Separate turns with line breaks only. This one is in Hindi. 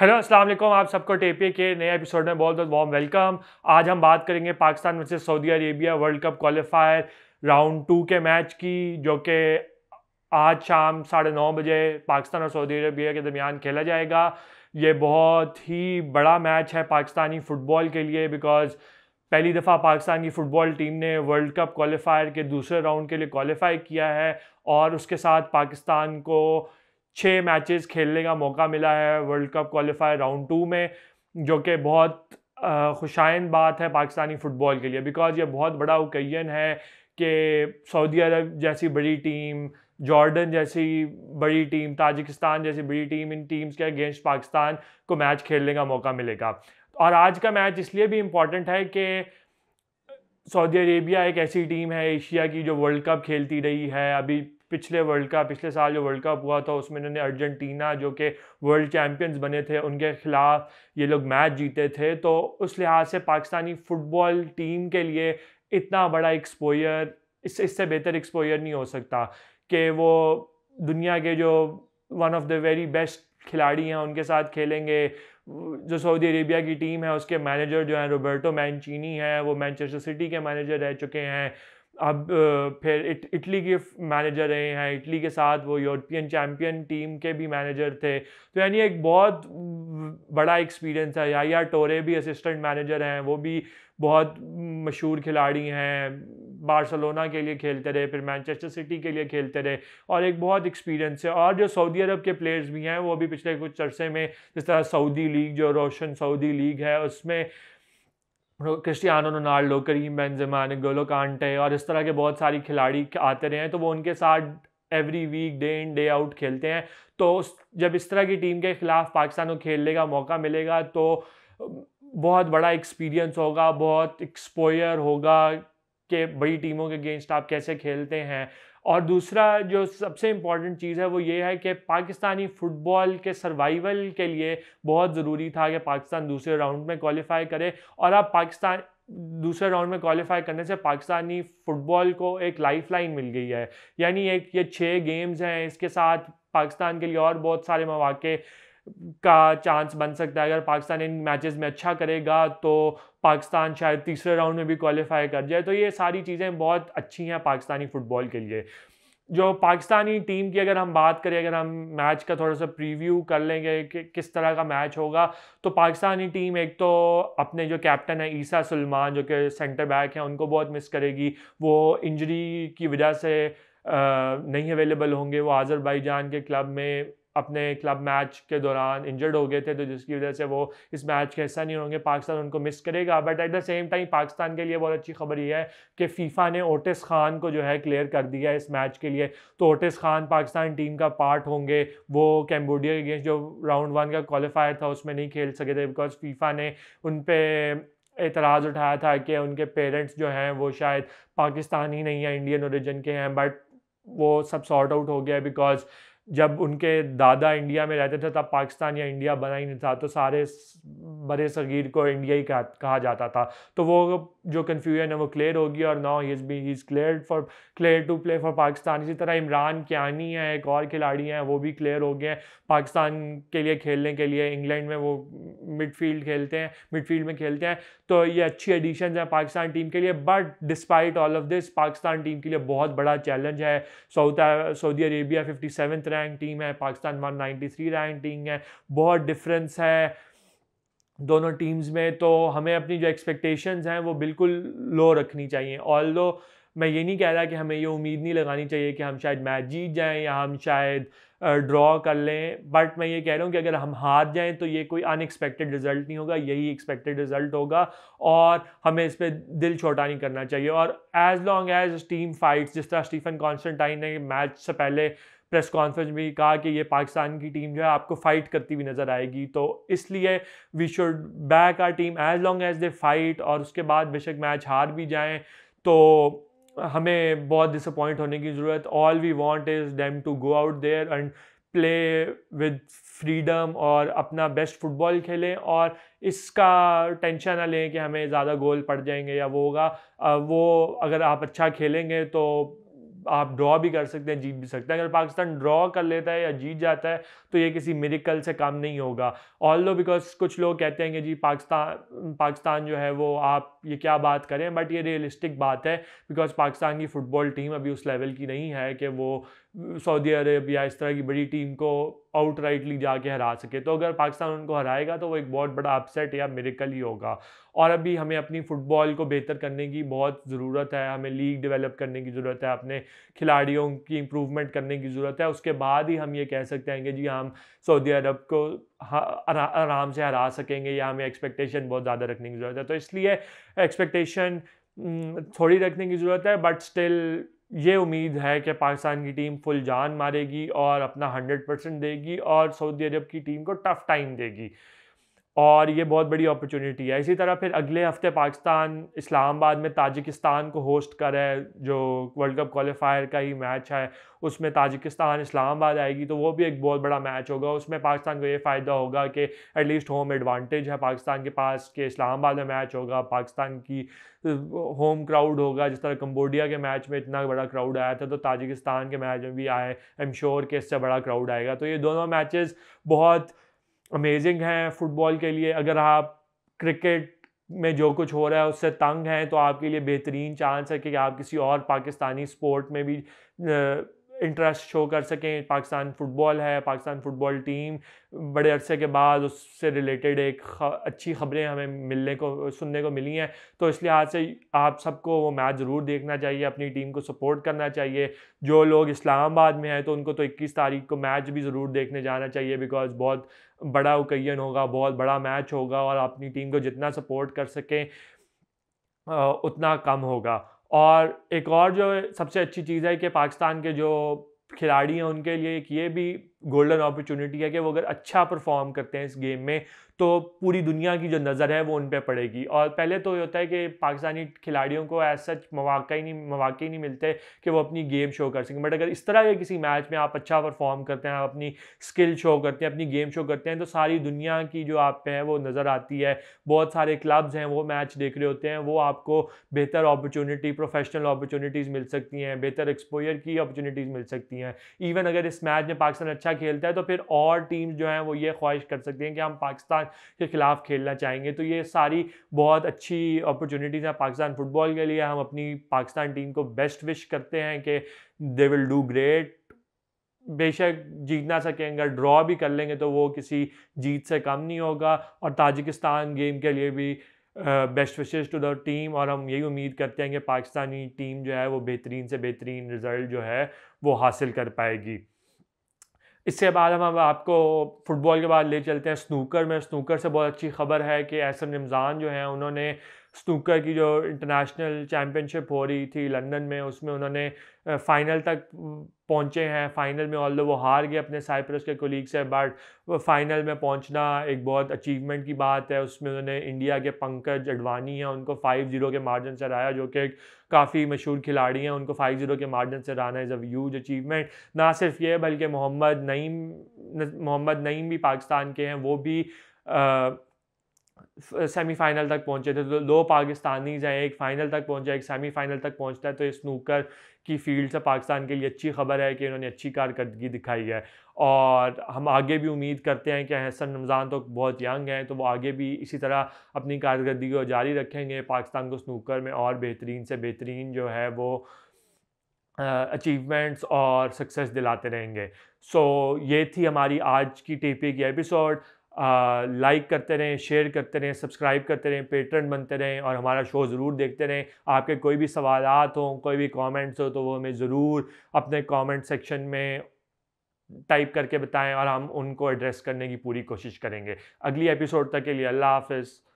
हेलो अस्सलाम वालेकुम आप सबको टेपी के नए एपिसोड में बहुत बहुत वार्म वेलकम आज हम बात करेंगे Pakistan versus Saudi Arabia world cup qualifier round two के मैच की जो कि आज शाम साढ़े नौ बजे पाकिस्तान और सऊदी अरेबिया के दरमियान खेला जाएगा ये बहुत ही बड़ा मैच है पाकिस्तानी फ़ुटबॉल के लिए बिकॉज़ पहली दफ़ा पाकिस्तान की फ़ुटबॉल टीम ने वर्ल्ड कप क्वालिफायर के दूसरे राउंड के लिए क्वालिफाई किया है और उसके साथ पाकिस्तान को छः मैचेस खेलने का मौका मिला है world cup qualifier round two में जो कि बहुत खुशाइन बात है पाकिस्तानी फ़ुटबॉल के लिए बिकॉज ये बहुत बड़ा ओकेजन है कि सऊदी अरब जैसी बड़ी टीम जॉर्डन जैसी बड़ी टीम ताजिकिस्तान जैसी बड़ी टीम इन टीम्स के अगेंस्ट पाकिस्तान को मैच खेलने का मौका मिलेगा और आज का मैच इसलिए भी इम्पॉर्टेंट है कि सऊदी अरेबिया एक ऐसी टीम है एशिया की जो वर्ल्ड कप खेलती रही है अभी पिछले वर्ल्ड कप पिछले साल जो वर्ल्ड कप हुआ था उसमें इन्होंने अर्जेंटीना जो कि वर्ल्ड चैम्पियंस बने थे उनके खिलाफ ये लोग मैच जीते थे तो उस लिहाज से पाकिस्तानी फुटबॉल टीम के लिए इतना बड़ा एक्सपोयर इससे इससे बेहतर एक्सपोयर नहीं हो सकता कि वो दुनिया के जो one of the very best खिलाड़ी हैं उनके साथ खेलेंगे जो सऊदी अरेबिया की टीम है उसके मैनेजर जो हैं रोबर्टो मैनचीनी हैं वो मैनचेस्टर सिटी के मैनेजर रह चुके हैं अब फिर इट इटली के मैनेजर रहे हैं इटली के साथ वो यूरोपियन चैम्पियन टीम के भी मैनेजर थे तो यानी एक बहुत बड़ा एक्सपीरियंस है या टोरे भी असिस्टेंट मैनेजर हैं वो भी बहुत मशहूर खिलाड़ी हैं बार्सलोना के लिए खेलते रहे फिर मैनचेस्टर सिटी के लिए खेलते रहे और एक बहुत एक्सपीरियंस है और जो सऊदी अरब के प्लेयर्स भी हैं वो भी पिछले कुछ अरसे में जिस तरह सऊदी लीग जो रोशन सऊदी लीग है उसमें मतलब क्रिस्टियानो रोनाल्डो करीम बेंजेमा गोलो कांटे और इस तरह के बहुत सारी खिलाड़ी आते रहे हैं तो वो उनके साथ every week day in day out खेलते हैं तो जब इस तरह की टीम के ख़िलाफ़ पाकिस्तान को खेलने का मौका मिलेगा तो बहुत बड़ा एक्सपीरियंस होगा बहुत एक्सपोयर होगा कि बड़ी टीमों के अगेंस्ट आप कैसे खेलते हैं और दूसरा जो सबसे इम्पॉर्टेंट चीज़ है वो ये है कि पाकिस्तानी फुटबॉल के सर्वाइवल के लिए बहुत ज़रूरी था कि पाकिस्तान दूसरे राउंड में क्वालिफाई करे और अब पाकिस्तान दूसरे राउंड में क्वालिफाई करने से पाकिस्तानी फुटबॉल को एक लाइफलाइन मिल गई है यानी एक ये छः गेम्स हैं इसके साथ पाकिस्तान के लिए और बहुत सारे मौाक़े का चांस बन सकता है अगर पाकिस्तान इन मैचेस में अच्छा करेगा तो पाकिस्तान शायद तीसरे राउंड में भी क्वालिफाई कर जाए तो ये सारी चीज़ें बहुत अच्छी हैं पाकिस्तानी फुटबॉल के लिए जो पाकिस्तानी टीम की अगर हम बात करें अगर हम मैच का थोड़ा सा प्रीव्यू कर लेंगे कि किस तरह का मैच होगा तो पाकिस्तानी टीम एक तो अपने जो कैप्टन है ईसा सलमान जो कि सेंटर बैक हैं उनको बहुत मिस करेगी वो इंजरी की वजह से नहीं अवेलेबल होंगे वो आज़रबाईजान के क्लब में अपने क्लब मैच के दौरान इंजर्ड हो गए थे तो जिसकी वजह से वो इस मैच का हिस्सा नहीं होंगे पाकिस्तान उनको मिस करेगा but at the same time Pakistan के लिए बहुत अच्छी खबर यह है कि फ़ीफ़ा ने ओटिस खान को जो है क्लियर कर दिया इस मैच के लिए तो ओटिस खान पाकिस्तान टीम का पार्ट होंगे वो कैम्बोडिया के अगेंस्ट जो राउंड वन का क्वालिफायर था उसमें नहीं खेल सके थे बिकॉज फ़ीफ़ा ने उन पर एतराज़ उठाया था कि उनके पेरेंट्स जो हैं वो शायद पाकिस्तानी नहीं है इंडियन औरिजन के हैं बट वो सब सॉर्ट आउट हो गया बिकॉज जब उनके दादा इंडिया में रहते थे तब पाकिस्तान या इंडिया बना ही नहीं था तो सारे बड़े सगीर को इंडिया ही कहा जाता था तो वो जो कन्फ्यूजन है वो क्लियर होगी और now he is be he is clear for clear to play for Pakistan इसी तरह इमरान कियानी है एक और खिलाड़ी हैं वो भी क्लियर हो गए हैं पाकिस्तान के लिए खेलने के लिए इंग्लैंड में वो मिडफील्ड खेलते हैं मिडफील्ड में खेलते हैं तो ये अच्छी एडिशन हैं पाकिस्तान टीम के लिए but despite all of this Pakistan team के लिए बहुत बड़ा चैलेंज है Saud Saudi Arabia fifty rank team है Pakistan one ninety three rank team है बहुत डिफरेंस है दोनों टीम्स में तो हमें अपनी जो एक्सपेक्टेशंस हैं वो बिल्कुल लो रखनी चाहिए ऑल दो मैं ये नहीं कह रहा कि हमें ये उम्मीद नहीं लगानी चाहिए कि हम शायद मैच जीत जाएं या हम शायद ड्रॉ कर लें बट मैं ये कह रहा हूँ कि अगर हम हार जाएं तो ये कोई अनएक्सपेक्टेड रिज़ल्ट नहीं होगा यही एक्सपेक्टेड रिज़ल्ट होगा और हमें इस पर दिल छोटा नहीं करना चाहिए और as long as team fights जिस तरह स्टीफन कॉन्स्टेंटाइन ने मैच से पहले प्रेस कॉन्फ्रेंस में कहा कि ये पाकिस्तान की टीम जो है आपको फाइट करती हुई नज़र आएगी तो इसलिए we should back our team as long as they fight और उसके बाद बेशक मैच हार भी जाएँ तो हमें बहुत डिसअपॉइंट होने की ज़रूरत all we want is them to go out there and play with freedom और अपना बेस्ट फुटबॉल खेलें और इसका टेंशन ना लें कि हमें ज़्यादा गोल पड़ जाएंगे या वो होगा वो अगर आप अच्छा खेलेंगे तो आप ड्रॉ भी कर सकते हैं जीत भी सकते हैं अगर पाकिस्तान ड्रॉ कर लेता है या जीत जाता है तो ये किसी मेरिकल से काम नहीं होगा ऑल दो बिकॉज कुछ लोग कहते हैं कि जी पाकिस्तान पाकिस्तान जो है वो आप ये क्या बात करें बट ये रियलिस्टिक बात है बिकॉज पाकिस्तान की फ़ुटबॉल टीम अभी उस लेवल की नहीं है कि वो सऊदी अरब या इस तरह की बड़ी टीम को आउट राइटली जाके हरा सके तो अगर पाकिस्तान उनको हराएगा तो वो एक बहुत बड़ा अपसेट या मेरिकल ही होगा और अभी हमें अपनी फुटबॉल को बेहतर करने की बहुत ज़रूरत है हमें लीग डेवलप करने की ज़रूरत है अपने खिलाड़ियों की इम्प्रूवमेंट करने की ज़रूरत है उसके बाद ही हम ये कह सकते हैं कि जी हम सऊदी अरब को आराम से हरा सकेंगे या हमें एक्सपेक्टेशन बहुत ज़्यादा रखने की ज़रूरत है तो इसलिए एक्सपेक्टेशन हम्म, थोड़ी रखने की ज़रूरत है बट स्टिल ये उम्मीद है कि पाकिस्तान की टीम फुल जान मारेगी और अपना 100 परसेंट देगी और सऊदी अरब की टीम को टफ टाइम देगी और ये बहुत बड़ी अपॉर्चुनिटी है इसी तरह फिर अगले हफ्ते पाकिस्तान इस्लामाबाद में ताजिकिस्तान को होस्ट करे जो वर्ल्ड कप क्वालिफायर का ही मैच है उसमें ताजिकिस्तान इस्लामाबाद आएगी तो वो भी एक बहुत बड़ा मैच होगा उसमें पाकिस्तान को ये फ़ायदा होगा कि एटलीस्ट होम एडवांटेज है पाकिस्तान के पास कि इस्लामाबाद में मैच होगा पाकिस्तान की होम क्राउड होगा जिस तरह कम्बोडिया के मैच में इतना बड़ा क्राउड आया था तो ताजिकिस्तान के मैच में भी आए आई एम श्योर कि इससे बड़ा क्राउड आएगा तो ये दोनों मैचेस बहुत अमेजिंग हैं फुटबॉल के लिए अगर आप क्रिकेट में जो कुछ हो रहा है उससे तंग हैं तो आपके लिए बेहतरीन चांस है कि आप किसी और पाकिस्तानी स्पोर्ट में भी इंटरेस्ट शो कर सकें पाकिस्तान फ़ुटबॉल है पाकिस्तान फ़ुटबॉल टीम बड़े अरसे के बाद उससे रिलेटेड एक अच्छी खबरें हमें मिलने को सुनने को मिली हैं तो इस लिहाज से आप सबको वो मैच ज़रूर देखना चाहिए अपनी टीम को सपोर्ट करना चाहिए जो लोग इस्लामाबाद में हैं तो उनको तो इक्कीस तारीख को मैच भी ज़रूर देखने जाना चाहिए बिकॉज़ बहुत बड़ा ओकेजन होगा बहुत बड़ा मैच होगा और अपनी टीम को जितना सपोर्ट कर सकें उतना कम होगा और एक और जो सबसे अच्छी चीज़ है कि पाकिस्तान के जो खिलाड़ी हैं उनके लिए एक ये भी गोल्डन अपॉर्चुनिटी है कि वो अगर अच्छा परफॉर्म करते हैं इस गेम में तो पूरी दुनिया की जो नज़र है वो उन पर पड़ेगी और पहले तो ये होता है कि पाकिस्तानी खिलाड़ियों को एज सच मौाक़ा ही नहीं मौाक़े ही नहीं मिलते कि वो अपनी गेम शो कर सकें बट अगर इस तरह के किसी मैच में आप अच्छा परफॉर्म करते हैं आप अपनी स्किल शो करते हैं अपनी गेम शो करते हैं तो सारी दुनिया की जो आप पे है वो नज़र आती है बहुत सारे क्लब्स हैं वो मैच देख रहे होते हैं वो आपको बेहतर अपॉर्चुनिटी प्रोफेशनल अपॉर्चुनिटीज़ मिल सकती हैं बेहतर एक्सपोयर की अपॉर्चुनिटीज़ मिल सकती हैं इवन अगर इस मैच में पाकिस्तान अच्छा अच्छा खेलता है तो फिर और टीम जो हैं वो ये ख्वाहिश कर सकती हैं कि हम पाकिस्तान के खिलाफ खेलना चाहेंगे तो ये सारी बहुत अच्छी अपॉर्चुनिटीज़ हैं पाकिस्तान फुटबॉल के लिए हम अपनी पाकिस्तान टीम को बेस्ट विश करते हैं कि दे विल डू ग्रेट बेशक जीत ना सकेंगे ड्रॉ भी कर लेंगे तो वो किसी जीत से कम नहीं होगा और ताजिकिस्तान गेम के लिए भी best wishes to the team और हम यही उम्मीद करते हैं कि पाकिस्तानी टीम जो है वो बेहतरीन से बेहतरीन रिज़ल्ट जो है वो हासिल कर पाएगी इससे बाद हम अब आपको फुटबॉल के बाद ले चलते हैं स्नूकर में स्नूकर से बहुत अच्छी खबर है कि एहसन रमज़ान जो हैं उन्होंने स्नूकर की जो इंटरनेशनल चैम्पियनशिप हो रही थी लंदन में उसमें उन्होंने फाइनल तक पहुंचे हैं फाइनल में ऑल वो हार गए अपने साइप्रस के कोलीग से बट वो फाइनल में पहुंचना एक बहुत अचीवमेंट की बात है उसमें उन्होंने इंडिया के पंकज अडवानी हैं उनको फाइव ज़ीरो के मार्जिन से हराया जो कि काफ़ी मशहूर खिलाड़ी हैं उनको फाइव ज़ीरो के मार्जिन से हराना इज़ अ ह्यूज अचीवमेंट ना सिर्फ ये बल्कि मोहम्मद नईम मोहम्मद नईम भी पाकिस्तान के हैं वो भी सेमीफाइनल तक पहुंचे थे तो दो पाकिस्तानीज हैं एक फ़ाइनल तक पहुंचा एक सेमीफाइनल तक पहुंचता है तो स्नूकर की फील्ड से पाकिस्तान के लिए अच्छी खबर है कि उन्होंने अच्छी कारकर्दगी दिखाई है और हम आगे भी उम्मीद करते हैं कि हसन रमज़ान तो बहुत यंग हैं तो वो आगे भी इसी तरह अपनी कारकर्दगी को जारी रखेंगे पाकिस्तान को स्नूकर में और बेहतरीन से बेहतरीन जो है वो अचीवमेंट्स और सक्सेस दिलाते रहेंगे सो so, ये थी हमारी आज की टीपी की एपिसोड लाइक करते रहें शेयर करते रहें सब्सक्राइब करते रहें पेटर्न बनते रहें और हमारा शो ज़रूर देखते रहें आपके कोई भी सवाल हों कोई भी कमेंट्स हो तो वो हमें ज़रूर अपने कमेंट सेक्शन में टाइप करके बताएं और हम उनको एड्रेस करने की पूरी कोशिश करेंगे अगली एपिसोड तक के लिए अल्लाह हाफिज़